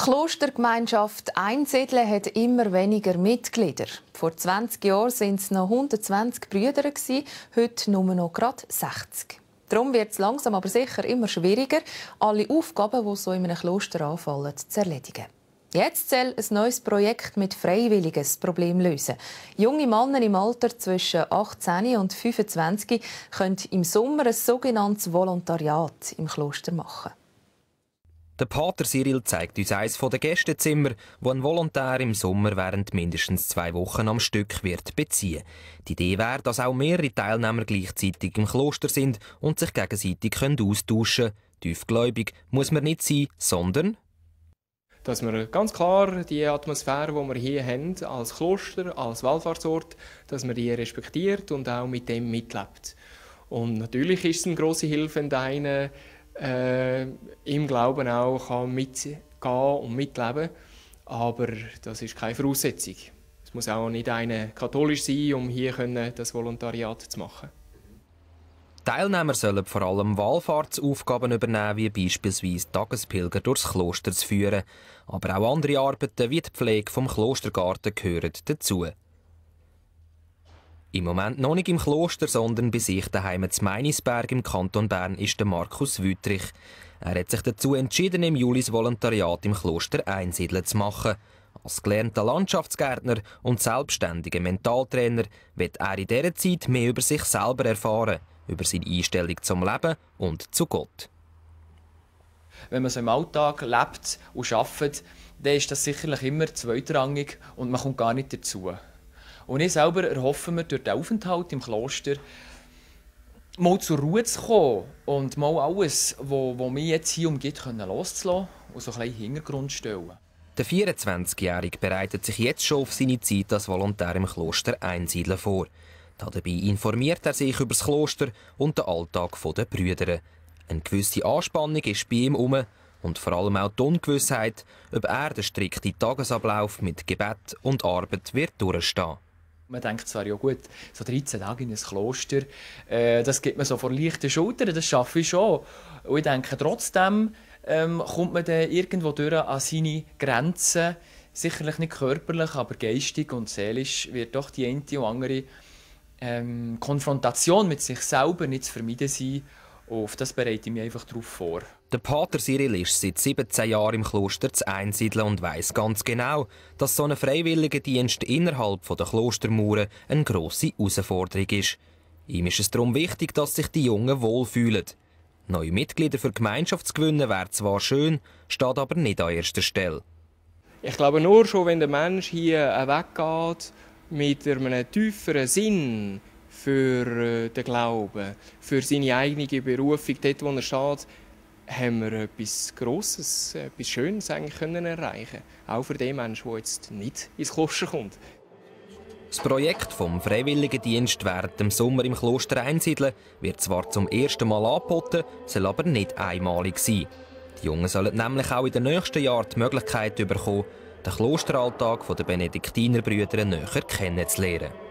Die Klostergemeinschaft Einsiedeln hat immer weniger Mitglieder. Vor 20 Jahren waren es noch 120 Brüder, heute nur noch gerade 60. Darum wird es langsam aber sicher immer schwieriger, alle Aufgaben, die so in einem Kloster anfallen, zu erledigen. Jetzt soll ein neues Projekt mit Freiwilligen das Problem lösen. Junge Männer im Alter zwischen 18 und 25 können im Sommer ein sogenanntes Volontariat im Kloster machen. Der Pater Cyril zeigt uns eines der Gästezimmer, wo ein Volontär im Sommer während mindestens zwei Wochen am Stück wird beziehen. Die Idee wäre, dass auch mehrere Teilnehmer gleichzeitig im Kloster sind und sich gegenseitig können austauschen können. Tiefgläubig muss man nicht sein, sondern dass wir ganz klar die Atmosphäre, die wir hier haben, als Kloster, als Wallfahrtsort, dass man die respektiert und auch mit dem mitlebt. Und natürlich ist es eine grosse Hilfe, wenn einer äh, im Glauben auch kann mitgehen und mitleben Aber das ist keine Voraussetzung. Es muss auch nicht einer katholisch sein, um hier das Volontariat zu machen. Teilnehmer sollen vor allem Wallfahrtsaufgaben übernehmen, wie beispielsweise Tagespilger durchs Kloster zu führen. Aber auch andere Arbeiten wie die Pflege vom Klostergarten gehören dazu. Im Moment noch nicht im Kloster, sondern bei sich daheim zu Meinisberg im Kanton Bern ist der Markus Wüttrich. Er hat sich dazu entschieden, im Julis Volontariat im Kloster einsiedeln zu machen. Als gelernter Landschaftsgärtner und selbstständiger Mentaltrainer wird er in dieser Zeit mehr über sich selber erfahren, über seine Einstellung zum Leben und zu Gott. Wenn man so im Alltag lebt und arbeitet, dann ist das sicherlich immer zweitrangig und man kommt gar nicht dazu. Und ich selber erhoffe mir durch den Aufenthalt im Kloster, mal zur Ruhe zu kommen und mal alles, was, mich jetzt hier umgibt, können loszulassen und so ein bisschen Hintergrund stellen. Der 24-Jährige bereitet sich jetzt schon auf seine Zeit als Volontär im Kloster Einsiedeln vor. Dabei informiert er sich über das Kloster und den Alltag der Brüder. Eine gewisse Anspannung ist bei ihm herum und vor allem auch die Ungewissheit, ob er den strikten Tagesablauf mit Gebet und Arbeit wird durchstehen wird man denkt zwar, ja gut, so 13 Tage in ein Kloster, äh, das gibt man so vor leichten Schultern, das schaffe ich schon. Und ich denke, trotzdem ähm, kommt man dann irgendwo durch an seine Grenzen, sicherlich nicht körperlich, aber geistig und seelisch wird doch die eine oder andere ähm, Konfrontation mit sich selber nicht zu vermeiden sein. Und oh, auf das bereite ich mich einfach darauf vor. Der Pater Cyril ist seit 17 Jahren im Kloster zu einsiedeln und weiß ganz genau, dass so ein Freiwilligendienst innerhalb der Klostermauern eine grosse Herausforderung ist. Ihm ist es darum wichtig, dass sich die Jungen wohlfühlen. Neue Mitglieder für die Gemeinschaft zu gewinnen wäre zwar schön, steht aber nicht an erster Stelle. Ich glaube nur schon, wenn der Mensch hier weggeht mit einem tieferen Sinn, für äh, den Glauben, für seine eigene Berufung, dort, wo er steht, haben wir etwas Grosses, etwas Schönes eigentlich können erreichen Auch für den Menschen, der jetzt nicht ins Kloster kommt. Das Projekt vom Freiwilligendienst während dem Sommer im Kloster einsiedeln wird zwar zum ersten Mal angeboten, soll aber nicht einmalig sein. Die Jungen sollen nämlich auch in den nächsten Jahren die Möglichkeit bekommen, den Klosteralltag der Benediktinerbrüder näher kennenzulernen.